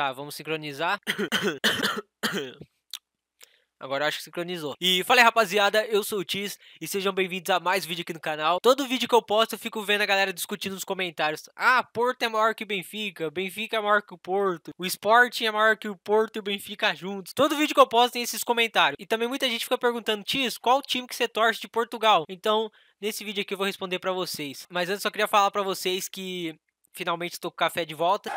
Tá, vamos sincronizar. Agora acho que sincronizou. E fala aí rapaziada, eu sou o Tis e sejam bem-vindos a mais vídeo aqui no canal. Todo vídeo que eu posto eu fico vendo a galera discutindo nos comentários. Ah, Porto é maior que Benfica, Benfica é maior que o Porto, o Sporting é maior que o Porto e o Benfica juntos. Todo vídeo que eu posto tem esses comentários. E também muita gente fica perguntando, Tis, qual time que você torce de Portugal? Então, nesse vídeo aqui eu vou responder pra vocês. Mas antes eu só queria falar pra vocês que finalmente estou com o café de volta.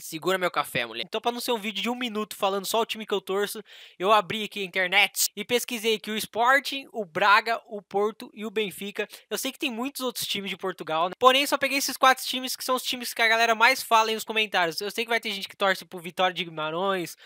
Segura meu café, mulher. Então, pra não ser um vídeo de um minuto falando só o time que eu torço, eu abri aqui a internet e pesquisei que o Sporting, o Braga, o Porto e o Benfica. Eu sei que tem muitos outros times de Portugal, né? Porém, só peguei esses quatro times que são os times que a galera mais fala nos comentários. Eu sei que vai ter gente que torce pro Vitória de Guimarães,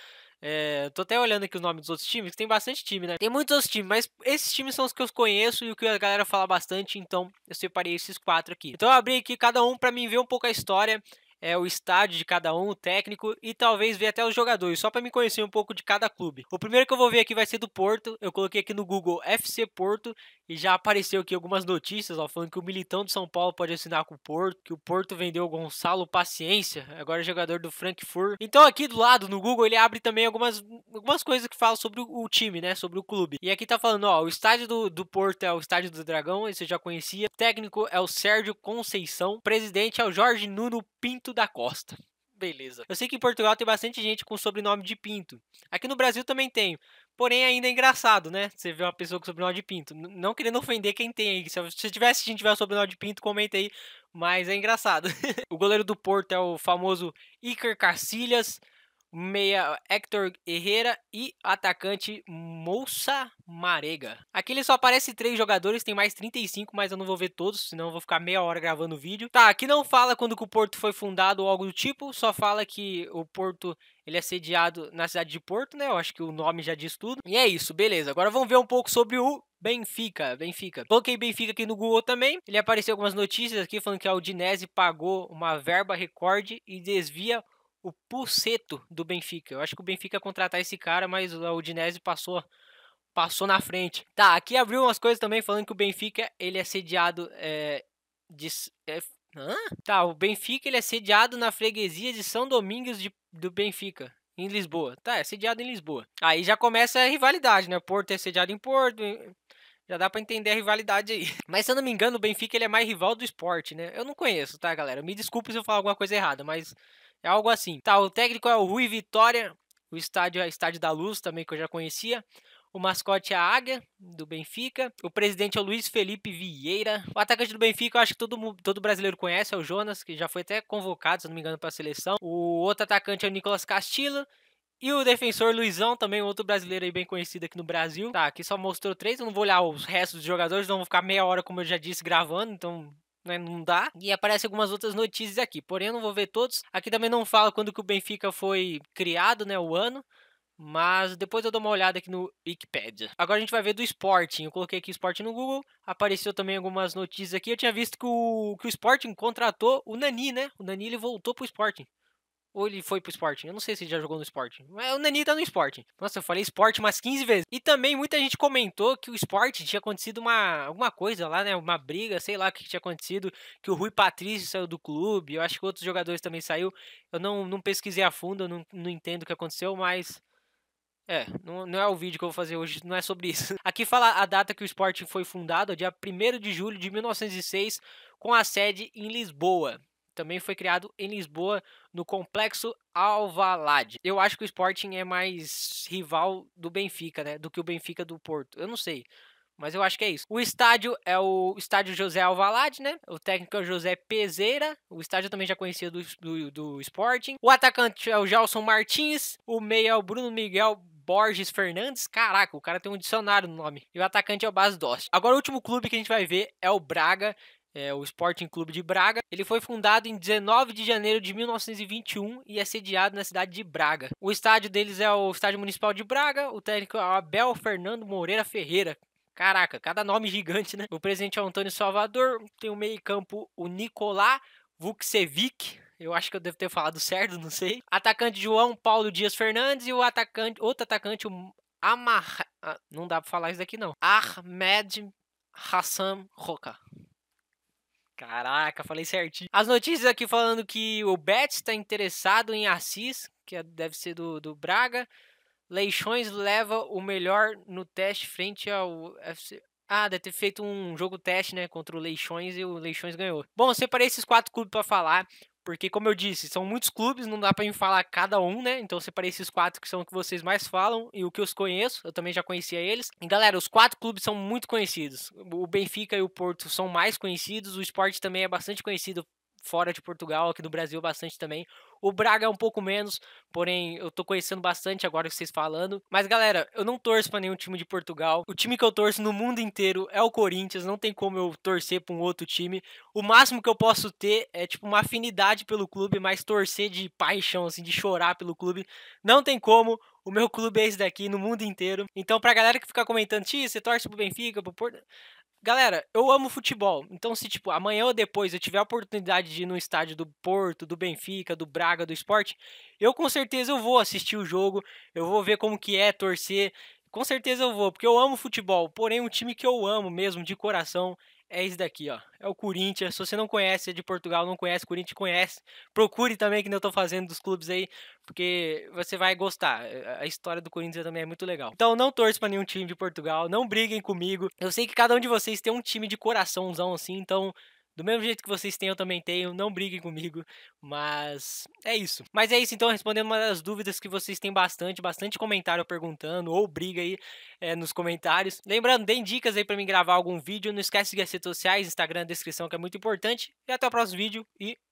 é, tô até olhando aqui os nomes dos outros times, que tem bastante time, né? Tem muitos outros times, mas esses times são os que eu conheço e o que a galera fala bastante, então eu separei esses quatro aqui. Então eu abri aqui cada um para mim ver um pouco a história é, o estádio de cada um, o técnico e talvez ver até os jogadores, só para me conhecer um pouco de cada clube. O primeiro que eu vou ver aqui vai ser do Porto. Eu coloquei aqui no Google FC Porto e já apareceu aqui algumas notícias, ó, falando que o Militão de São Paulo pode assinar com o Porto, que o Porto vendeu o Gonçalo Paciência, agora é jogador do Frankfurt. Então aqui do lado no Google ele abre também algumas, algumas coisas que falam sobre o, o time, né, sobre o clube. E aqui tá falando, ó, o estádio do, do Porto é o estádio do Dragão, esse eu já conhecia. O técnico é o Sérgio Conceição, o presidente é o Jorge Nuno Pinto da Costa. Beleza. Eu sei que em Portugal tem bastante gente com o sobrenome de Pinto. Aqui no Brasil também tem. Porém, ainda é engraçado, né? Você vê uma pessoa com sobrenome de Pinto. Não querendo ofender quem tem aí. Se você tiver assistindo tiver o sobrenome de Pinto, comenta aí. Mas é engraçado. o goleiro do Porto é o famoso Iker Cacilhas meia Hector Herrera e atacante Moussa Marega. Aqui ele só aparece três jogadores, tem mais 35, mas eu não vou ver todos, senão eu vou ficar meia hora gravando o vídeo. Tá, aqui não fala quando que o Porto foi fundado ou algo do tipo, só fala que o Porto ele é sediado na cidade de Porto, né? Eu acho que o nome já diz tudo. E é isso, beleza. Agora vamos ver um pouco sobre o Benfica, Benfica. Coloquei Benfica aqui no Google também. Ele apareceu algumas notícias aqui falando que a Udinese pagou uma verba recorde e desvia o Pulseto do Benfica. Eu acho que o Benfica ia contratar esse cara, mas o Udinese passou passou na frente. Tá, aqui abriu umas coisas também falando que o Benfica ele é sediado é, de, é, hã? Tá, o Benfica ele é sediado na freguesia de São Domingos de, do Benfica. Em Lisboa. Tá, é sediado em Lisboa. Aí já começa a rivalidade, né? Porto é sediado em Porto. Já dá para entender a rivalidade aí. Mas se eu não me engano, o Benfica ele é mais rival do esporte, né? Eu não conheço, tá, galera? Me desculpe se eu falar alguma coisa errada, mas é algo assim. Tá, o técnico é o Rui Vitória, o estádio é o Estádio da Luz também, que eu já conhecia. O mascote é a Águia, do Benfica. O presidente é o Luiz Felipe Vieira. O atacante do Benfica, eu acho que todo, todo brasileiro conhece, é o Jonas, que já foi até convocado, se não me engano, para a seleção. O outro atacante é o Nicolas Castillo. E o defensor Luizão, também outro brasileiro aí bem conhecido aqui no Brasil. Tá, aqui só mostrou três, eu não vou olhar os restos dos jogadores, não vou ficar meia hora, como eu já disse, gravando, então né, não dá. E aparece algumas outras notícias aqui, porém eu não vou ver todos. Aqui também não fala quando que o Benfica foi criado, né, o ano. Mas depois eu dou uma olhada aqui no Wikipedia. Agora a gente vai ver do Sporting. Eu coloquei aqui Sporting no Google. Apareceu também algumas notícias aqui. Eu tinha visto que o, que o Sporting contratou o Nani, né? O Nani ele voltou pro Sporting. Ou ele foi pro Sporting? Eu não sei se ele já jogou no Sporting. Mas é, o Nani tá no Sporting. Nossa, eu falei Sporting umas 15 vezes. E também muita gente comentou que o Sporting tinha acontecido uma, alguma coisa lá, né? Uma briga, sei lá o que tinha acontecido. Que o Rui Patrício saiu do clube. Eu acho que outros jogadores também saiu. Eu não, não pesquisei a fundo, eu não, não entendo o que aconteceu, mas... É, não, não, é o vídeo que eu vou fazer hoje, não é sobre isso. Aqui fala a data que o Sporting foi fundado, dia 1 de julho de 1906, com a sede em Lisboa também foi criado em Lisboa, no complexo Alvalade. Eu acho que o Sporting é mais rival do Benfica, né? Do que o Benfica do Porto. Eu não sei. Mas eu acho que é isso. O estádio é o estádio José Alvalade, né? O técnico é o José Pezeira. O estádio também já conhecia do, do, do Sporting. O atacante é o Gelson Martins. O meia é o Bruno Miguel Borges Fernandes. Caraca, o cara tem um dicionário no nome. E o atacante é o Bas Dost. Agora, o último clube que a gente vai ver é o Braga, é, o Sporting Clube de Braga. Ele foi fundado em 19 de janeiro de 1921 e é sediado na cidade de Braga. O estádio deles é o Estádio Municipal de Braga, o técnico é o Abel Fernando Moreira Ferreira. Caraca, cada nome gigante, né? O presidente é o Antônio Salvador, tem o meio-campo o Nicolá Vukcevic, eu acho que eu devo ter falado certo, não sei. Atacante João Paulo Dias Fernandes e o atacante, outro atacante, o Amar, ah, não dá para falar isso daqui não. Ahmed Hassan Roca. Caraca, falei certinho. As notícias aqui falando que o Betis está interessado em Assis, que é, deve ser do, do Braga. Leixões leva o melhor no teste frente ao FC. Ah, deve ter feito um jogo teste, né? Contra o Leixões e o Leixões ganhou. Bom, eu separei esses quatro clubes para falar. Porque, como eu disse, são muitos clubes, não dá pra gente falar cada um, né? Então eu separei esses quatro que são o que vocês mais falam e o que eu os conheço, eu também já conhecia eles. E galera, os quatro clubes são muito conhecidos. O Benfica e o Porto são mais conhecidos, o esporte também é bastante conhecido fora de Portugal, aqui do Brasil bastante também. O Braga é um pouco menos, porém eu tô conhecendo bastante agora que vocês falando. Mas galera, eu não torço para nenhum time de Portugal. O time que eu torço no mundo inteiro é o Corinthians, não tem como eu torcer para um outro time. O máximo que eu posso ter é tipo uma afinidade pelo clube, mas torcer de paixão assim, de chorar pelo clube, não tem como. O meu clube é esse daqui no mundo inteiro. Então, pra galera que fica comentando, tio, você torce pro Benfica, pro Porto. Galera, eu amo futebol. Então, se tipo, amanhã ou depois eu tiver a oportunidade de ir no estádio do Porto, do Benfica, do Braga, do Esporte, eu com certeza eu vou assistir o jogo, eu vou ver como que é torcer. Com certeza eu vou, porque eu amo futebol. Porém, um time que eu amo mesmo de coração é esse daqui, ó. É o Corinthians. Se você não conhece, é de Portugal, não conhece, Corinthians conhece. Procure também, que eu tô fazendo dos clubes aí, porque você vai gostar. É, a história do Corinthians também é muito legal. Então não torço pra nenhum time de Portugal, não briguem comigo. Eu sei que cada um de vocês tem um time de coraçãozão assim, então do mesmo jeito que vocês têm, eu também tenho. Não briguem comigo, mas é isso. Mas é isso, então, respondendo uma das dúvidas que vocês têm bastante, bastante comentário perguntando, ou briga aí é, nos comentários. Lembrando, deem dicas aí para mim gravar algum vídeo. Não esquece de seguir as redes sociais, Instagram, descrição, que é muito importante. E até o próximo vídeo e